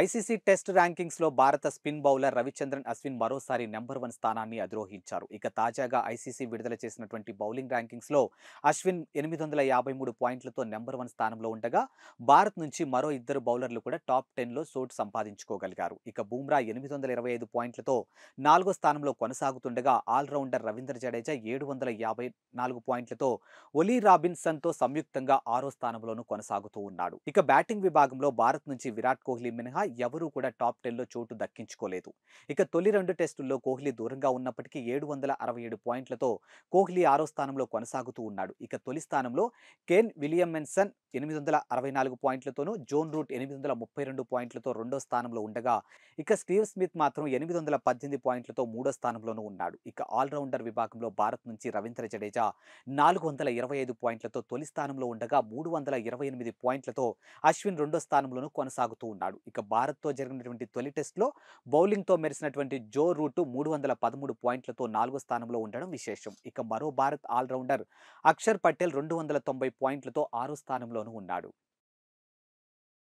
ICC test ర్యాంకింగ్స్లో భారత spin bowler Ravichandran Ashwin మరోసారి number one స్థానాన్ని అధిరోహించారు ఇక తాజాగా ఐసీసీ విడుదల చేసినటువంటి బౌలింగ్ ర్యాంకింగ్స్లో అశ్విన్ ఎనిమిది వందల యాభై మూడు పాయింట్లతో నెంబర్ వన్ స్థానంలో ఉండగా భారత్ నుంచి మరో ఇద్దరు బౌలర్లు కూడా టాప్ టెన్లో చోటు సంపాదించుకోగలిగారు ఇక బూమ్రా ఎనిమిది వందల ఇరవై ఐదు పాయింట్లతో నాలుగో స్థానంలో కొనసాగుతుండగా ఆల్రౌండర్ రవీంద్ర జడేజా ఏడు వందల యాభై నాలుగు పాయింట్లతో ఒలీ రాబిన్సన్తో సంయుక్తంగా ఆరో స్థానంలోనూ కొనసాగుతూ ఉన్నాడు ఇక బ్యాటింగ్ విభాగంలో భారత్ నుంచి విరాట్ కోహ్లీ మినహా సహా ఎవరూ కూడా టాప్ టెన్లో చోటు దక్కించుకోలేదు ఇక తొలి రెండు టెస్టుల్లో కోహ్లీ దూరంగా ఉన్నప్పటికీ ఏడు వందల అరవై ఏడు పాయింట్లతో కోహ్లీ ఆరో స్థానంలో కొనసాగుతూ ఉన్నాడు ఇక తొలి స్థానంలో కేన్ విలియమ్మెన్సన్ ఎనిమిది వందల అరవై నాలుగు పాయింట్లతోనూ జోన్ రూట్ ఎనిమిది వందల ముప్పై రెండు పాయింట్లతో రెండో స్థానంలో ఉండగా ఇక స్టీవ్ స్మిత్ మాత్రం ఎనిమిది వందల పద్దెనిమిది పాయింట్లతో మూడో స్థానంలోనూ ఉన్నాడు ఇక ఆల్రౌండర్ విభాగంలో భారత్ నుంచి రవీంద్ర జడేజా నాలుగు వందల ఇరవై ఐదు పాయింట్లతో తొలి స్థానంలో ఉండగా మూడు వందల ఇరవై ఎనిమిది పాయింట్లతో అశ్విన్ రెండో స్థానంలోనూ కొనసాగుతూ ఉన్నాడు ఇక భారత్తో జరిగినటువంటి తొలి టెస్ట్లో బౌలింగ్తో మెరిసినటువంటి జో రూట్ మూడు వందల పదమూడు పాయింట్లతో నాలుగో స్థానంలో ఉండడం విశేషం ఇక మరో భారత్ ఆల్రౌండర్ అక్షర్ పటేల్ రెండు వందల తొంభై పాయింట్లతో ఆరో స్థానంలోనూ ఉన్నాడు